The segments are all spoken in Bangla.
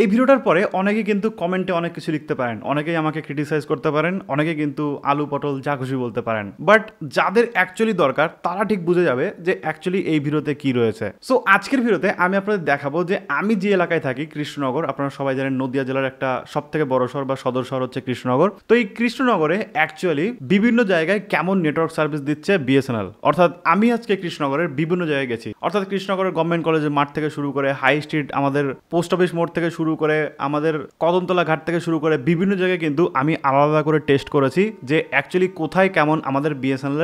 এই ভিডিওটার পরে অনেকে কিন্তু কমেন্টে অনেক কিছু লিখতে পারেন অনেকেই আমাকে ক্রিটিসাইজ করতে পারেন অনেকে কিন্তু আলু পটল যা খুশি বলতে পারেন বাট যাদের অ্যাকচুয়ালি দরকার তারা ঠিক বুঝে যাবে যে অ্যাকচুয়ালি এই ভিডিওতে কি রয়েছে সো আজকের ভিডিওতে আমি আপনাদের দেখাবো যে আমি যে এলাকায় থাকি কৃষ্ণনগর আপনারা সবাই জানেন নদিয়া জেলার একটা সব থেকে বড় শহর বা সদর শহর হচ্ছে কৃষ্ণনগর তো এই কৃষ্ণনগরে অ্যাকচুয়ালি বিভিন্ন জায়গায় কেমন নেটওয়ার্ক সার্ভিস দিচ্ছে বিএসএনএল অর্থাৎ আমি আজকে কৃষ্ণনগরের বিভিন্ন জায়গায় গেছি অর্থাৎ কৃষ্ণনগরের গভর্নমেন্ট কলেজের মাঠ থেকে শুরু করে হাই স্ট্রিট আমাদের পোস্ট অফিস মোড় থেকে শুরু করে আমাদের কদমতলা ঘাট থেকে শুরু করে বিভিন্ন জায়গায় কিন্তু আমি আলাদা করে টেস্ট করেছি যে অ্যাকচুয়ালি কোথায় কেমন আমাদের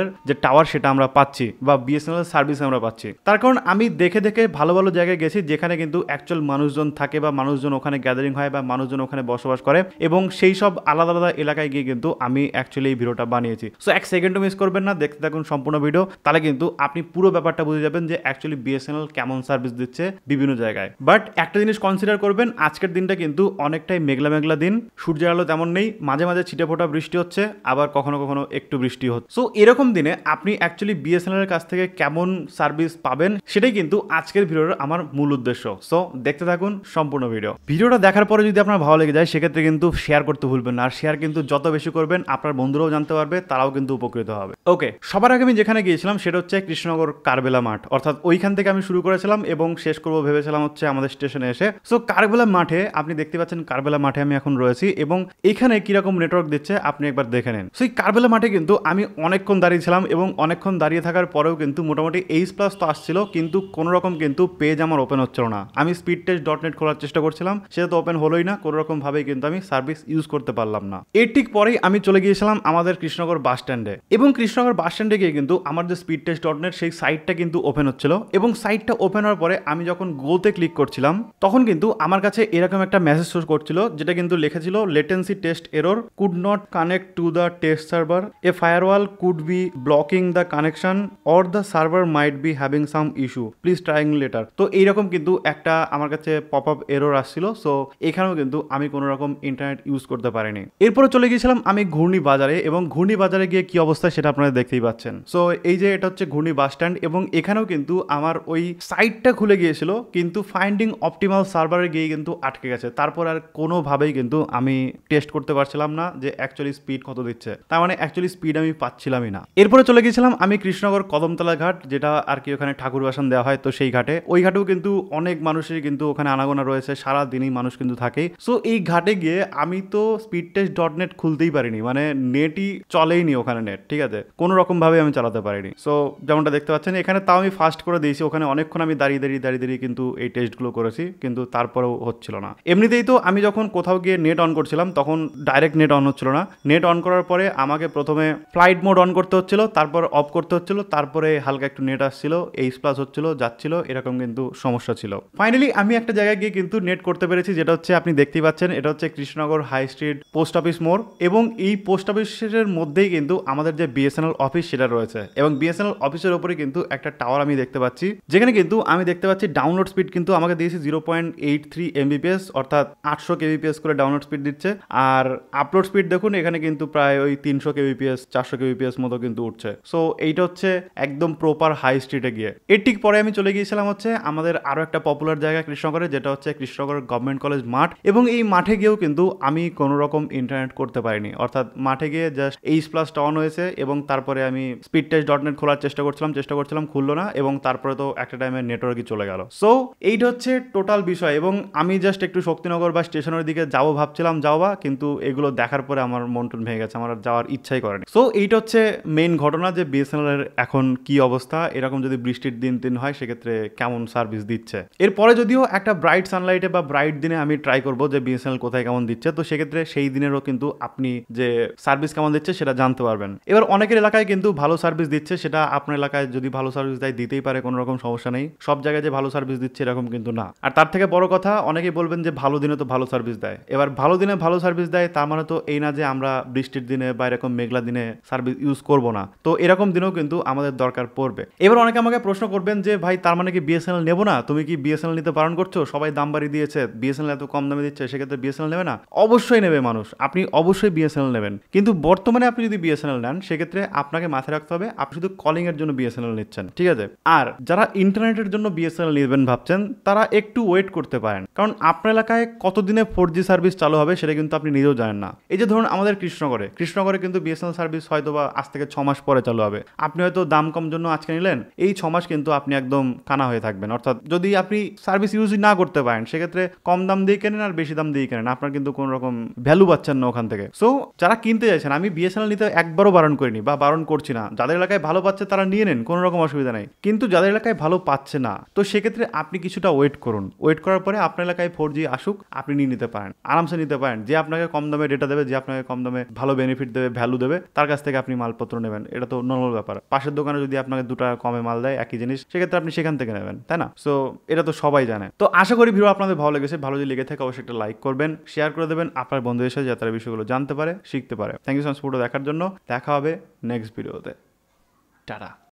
এর যে টাওয়ার সেটা আমরা পাচ্ছি বা বিএসএনএল সার্ভিস আমরা পাচ্ছি তার কারণ আমি দেখে দেখে ভালো ভালো জায়গায় গেছি যেখানে কিন্তু অ্যাকচুয়াল মানুষজন থাকে বা মানুষজন ওখানে গ্যাদারিং হয় বা মানুষজন ওখানে বসবাস করে এবং সেই সব আলাদা আলাদা এলাকায় গিয়ে কিন্তু আমি অ্যাকচুয়ালি এই ভিডিওটা বানিয়েছি সো এক সেকেন্ডও মিস করবেন না দেখতে থাকুন সম্পূর্ণ ভিডিও তাহলে কিন্তু আপনি পুরো ব্যাপারটা বুঝে যাবেন যে অ্যাকচুয়ালি বিএসএনএল কেমন সার্ভিস দিচ্ছে বিভিন্ন জায়গায় বাট একটা জিনিস কনসিডার করবেন আজকের দিনটা কিন্তু অনেকটাই মেঘলা মেঘলা দিন সূর্যের আলো তেমন নেই মাঝে মাঝে ছিটে ফোটা বৃষ্টি হচ্ছে আবার কখনো কখনো একটু বৃষ্টি হচ্ছে সো এরকম দিনে আপনি অ্যাকচুয়ালি বিএসএনএল এর কাছ থেকে কেমন সার্ভিস পাবেন সেটাই কিন্তু আজকের ভিডিওর আমার মূল উদ্দেশ্য সো দেখতে থাকুন সম্পূর্ণ ভিডিও ভিডিওটা দেখার পরে যদি আপনার ভালো লেগে যায় সেক্ষেত্রে কিন্তু শেয়ার করতে ভুলবেন না আর শেয়ার কিন্তু যত বেশি করবেন আপনার বন্ধুরাও জানতে পারবে তারাও কিন্তু উপকৃত হবে ওকে সবার আগে আমি যেখানে গিয়েছিলাম সেটা হচ্ছে কৃষ্ণনগর কারবেলা মাঠ অর্থাৎ ওইখান থেকে আমি শুরু করেছিলাম এবং শেষ করবো ভেবেছিলাম হচ্ছে আমাদের স্টেশনে এসে সো কারবেলা মাঠে আপনি দেখতে পাচ্ছেন কারবেলা মাঠে আমি এখন রয়েছি এবং এখানে কিরকম নেটওয়ার্ক দিচ্ছে আপনি একবার দেখে নেন সেই কারবেলা মাঠে কিন্তু আমি অনেকক্ষণ দাঁড়িয়ে ছিলাম এবং অনেকক্ষণ দাঁড়িয়ে থাকার পরেও কিন্তু মোটামুটি এইচ প্লাস তো আসছিল কিন্তু কোনো রকম কিন্তু পেজ আমার ওপেন হচ্ছিল না আমি স্পিড টেস্ট ডট নেট খোলার চেষ্টা করছিলাম সেটা তো ওপেন হলোই না কোনো ভাবেই কিন্তু আমি সার্ভিস ইউজ করতে পারলাম না এর ঠিক পরেই আমি চলে গিয়েছিলাম আমাদের কৃষ্ণনগর বাস স্ট্যান্ডে এবং কৃষ্ণনগর বাস স্ট্যান্ডে গিয়ে কিন্তু আমার যে স্পিড টেস্ট ডট নেট সেই সাইটটা কিন্তু ওপেন হচ্ছিল এবং সাইটটা ওপেন হওয়ার পরে আমি যখন গোতে ক্লিক করছিলাম তখন কিন্তু আমার কাছে এরকম একটা মেসেজ শো করছিল যেটা কিন্তু লেখেছিল latency test error could not connect to the test server a firewall could be blocking the connection or the server might be having some issue please trying later তো এইরকম কিন্তু একটা আমার কাছে পপ আপ এরর আসছিল সো এখানেও কিন্তু আমি কোনো রকম ইন্টারনেট ইউজ করতে পারিনি এরপরে চলে গিয়েছিলাম আমি ঘূর্ণি বাজারে এবং ঘূর্ণি বাজারে গিয়ে কি অবস্থা সেটা আপনারা দেখতেই পাচ্ছেন সো এই যে এটা হচ্ছে ঘূর্ণি বাস স্ট্যান্ড এবং এখানেও কিন্তু আমার ওই সাইটটা খুলে গিয়েছিল কিন্তু ফাইন্ডিং অপটিমাল সার্ভারে গিয়ে গিয়ে কিন্তু আটকে গেছে তারপর আর কোনোভাবেই কিন্তু আমি টেস্ট করতে পারছিলাম না যে অ্যাকচুয়ালি স্পিড কত দিচ্ছে তার মানে অ্যাকচুয়ালি স্পিড আমি পাচ্ছিলামই না এরপরে চলে গিয়েছিলাম আমি কৃষ্ণনগর কদমতলা ঘাট যেটা আর কি ওখানে ঠাকুর বাসন দেওয়া হয় তো সেই ঘাটে ওই ঘাটেও কিন্তু অনেক মানুষের কিন্তু ওখানে আনাগোনা রয়েছে সারা দিনই মানুষ কিন্তু থাকে সো এই ঘাটে গিয়ে আমি তো স্পিড টেস্ট ডট নেট খুলতেই পারিনি মানে নেটই চলেই নি ওখানে নেট ঠিক আছে কোনো রকমভাবে আমি চালাতে পারিনি সো যেমনটা দেখতে পাচ্ছেন এখানে তাও আমি ফাস্ট করে দিয়েছি ওখানে অনেকক্ষণ আমি দাঁড়িয়ে দাঁড়িয়ে দাঁড়িয়ে দাঁড়িয়ে কিন্তু এই টেস্টগুলো করেছি কিন্তু তারপর হচ্ছিল না এমনিতেই তো আমি যখন কোথাও গিয়ে নেট অন করছিলাম তখন ডাইরেক্ট নেট অন হচ্ছিল না নেট অন করার পরে আমাকে প্রথমে ফ্লাইট মোড অন করতে হচ্ছিল তারপর অফ করতে হচ্ছিল তারপরে হালকা একটু নেট আসছিল এইচ প্লাস হচ্ছিল যাচ্ছিল এরকম কিন্তু সমস্যা ছিল ফাইনালি আমি একটা জায়গায় গিয়ে কিন্তু নেট করতে পেরেছি যেটা হচ্ছে আপনি দেখতেই পাচ্ছেন এটা হচ্ছে Krishnanagar high street post office মোড় এবং এই পোস্ট অফিসের মধ্যেই কিন্তু আমাদের যে বিএসএনএল অফিস সেটা রয়েছে এবং বিএসএনএল অফিসের ওপরে কিন্তু একটা টাওয়ার আমি দেখতে পাচ্ছি যেখানে কিন্তু আমি দেখতে পাচ্ছি ডাউনলোড স্পিড কিন্তু আমাকে দিয়েছে zero point eight three three Mbps অর্থাৎ আটশো কেবিপিএস করে ডাউনলোড স্পিড দিচ্ছে আর আপলোড স্পিড দেখুন এখানে কিন্তু প্রায় ওই তিনশো কেবিপিএস চারশো কেবিপিএস মতো কিন্তু উঠছে সো এইটা হচ্ছে একদম প্রপার হাই স্ট্রিটে গিয়ে এর ঠিক পরে আমি চলে গিয়েছিলাম হচ্ছে আমাদের আরও একটা পপুলার জায়গা কৃষ্ণনগরে যেটা হচ্ছে কৃষ্ণনগর গভর্নমেন্ট কলেজ মাঠ এবং এই মাঠে গিয়েও কিন্তু আমি কোনো রকম ইন্টারনেট করতে পারিনি অর্থাৎ মাঠে গিয়ে জাস্ট এইচ প্লাস অন হয়েছে এবং তারপরে আমি স্পিড টেস্ট ডট নেট খোলার চেষ্টা করছিলাম চেষ্টা করছিলাম খুললো না এবং তারপরে তো একটা টাইমে নেটওয়ার্কই চলে গেল সো এইটা হচ্ছে টোটাল বিষয় এবং আমি জাস্ট একটু শক্তিনগর বা স্টেশনের দিকে যাব ভাবছিলাম যাও বা কিন্তু এগুলো দেখার পরে আমার মন টন ভেঙে গেছে আমার যাওয়ার ইচ্ছাই করেনি সো এইটা হচ্ছে মেইন ঘটনা যে বিএসএনএলের এখন কি অবস্থা এরকম যদি বৃষ্টির দিন দিন হয় সেক্ষেত্রে কেমন সার্ভিস দিচ্ছে এরপরে যদিও একটা ব্রাইট সানলাইটে বা ব্রাইট দিনে আমি ট্রাই করব যে বিএসএনএল কোথায় কেমন দিচ্ছে তো সেক্ষেত্রে সেই দিনেরও কিন্তু আপনি যে সার্ভিস কেমন দিচ্ছে সেটা জানতে পারবেন এবার অনেকের এলাকায় কিন্তু ভালো সার্ভিস দিচ্ছে সেটা আপনার এলাকায় যদি ভালো সার্ভিস দেয় দিতেই পারে কোনো রকম সমস্যা নেই সব জায়গায় যে ভালো সার্ভিস দিচ্ছে এরকম কিন্তু না আর তার থেকে বড় কথা কথা অনেকেই বলবেন যে ভালো দিনে তো ভালো সার্ভিস দেয় এবার ভালো দিনে ভালো সার্ভিস দেয় তার মানে তো এই না যে আমরা বৃষ্টির দিনে বা এরকম মেঘলা দিনে সার্ভিস ইউজ করব না তো এরকম দিনেও কিন্তু আমাদের দরকার পড়বে এবার অনেকে আমাকে প্রশ্ন করবেন যে ভাই তার মানে কি বিএসএনএল নেবো না তুমি কি বিএসএনএল নিতে বারণ করছো সবাই দাম বাড়িয়ে দিয়েছে বিএসএনএল এত কম দামে দিচ্ছে সেক্ষেত্রে বিএসএনএল নেবে না অবশ্যই নেবে মানুষ আপনি অবশ্যই বিএসএনএল নেবেন কিন্তু বর্তমানে আপনি যদি বিএসএনএল নেন সেক্ষেত্রে আপনাকে মাথায় রাখতে হবে আপনি শুধু কলিং এর জন্য বিএসএনএল নিচ্ছেন ঠিক আছে আর যারা ইন্টারনেটের জন্য বিএসএনএল নেবেন ভাবছেন তারা একটু ওয়েট করতে পারেন পারেন কারণ আপনার এলাকায় কতদিনে ফোর জি সার্ভিস চালু হবে সেটা কিন্তু আপনি নিজেও জানেন না এই যে ধরুন আমাদের কৃষ্ণনগরে কৃষ্ণনগরে কিন্তু বিএসএনএল সার্ভিস হয়তো বা আজ থেকে ছ মাস পরে চালু হবে আপনি হয়তো দাম কম জন্য আজকে নিলেন এই ছ মাস কিন্তু আপনি একদম কানা হয়ে থাকবেন অর্থাৎ যদি আপনি সার্ভিস ইউজই না করতে পারেন সেক্ষেত্রে কম দাম দিয়ে কেনেন আর বেশি দাম দিয়ে কেনেন আপনার কিন্তু কোনো রকম ভ্যালু পাচ্ছেন না ওখান থেকে সো যারা কিনতে চাইছেন আমি বিএসএনএল নিতে একবারও বারণ করিনি বা বারণ করছি না যাদের এলাকায় ভালো পাচ্ছে তারা নিয়ে নেন কোনো রকম অসুবিধা নেই কিন্তু যাদের এলাকায় ভালো পাচ্ছে না তো সেক্ষেত্রে আপনি কিছুটা ওয়েট করুন ওয়েট করার পরে আপনার এলাকায় ফোর জি আসুক আপনি নিয়ে নিতে পারেন আরামসে নিতে পারেন যে আপনাকে কম দামে ডেটা দেবে যে আপনাকে কম দামে ভালো বেনিফিট দেবে ভ্যালু দেবে তার কাছ থেকে আপনি মালপত্র নেবেন এটা তো নর্মাল ব্যাপার পাশের দোকানে যদি আপনাকে দুটো কমে মাল দেয় একই জিনিস সেক্ষেত্রে আপনি সেখান থেকে নেবেন তাই না সো এটা তো সবাই জানে তো আশা করি ভিডিও আপনাদের ভালো লেগেছে ভালো যদি লেগে থাকে অবশ্যই একটা লাইক করবেন শেয়ার করে দেবেন আপনার বন্ধুদের সাথে যাতে বিষয়গুলো জানতে পারে শিখতে পারে থ্যাংক ইউ সো মাচ দেখার জন্য দেখা হবে নেক্সট ভিডিওতে টাটা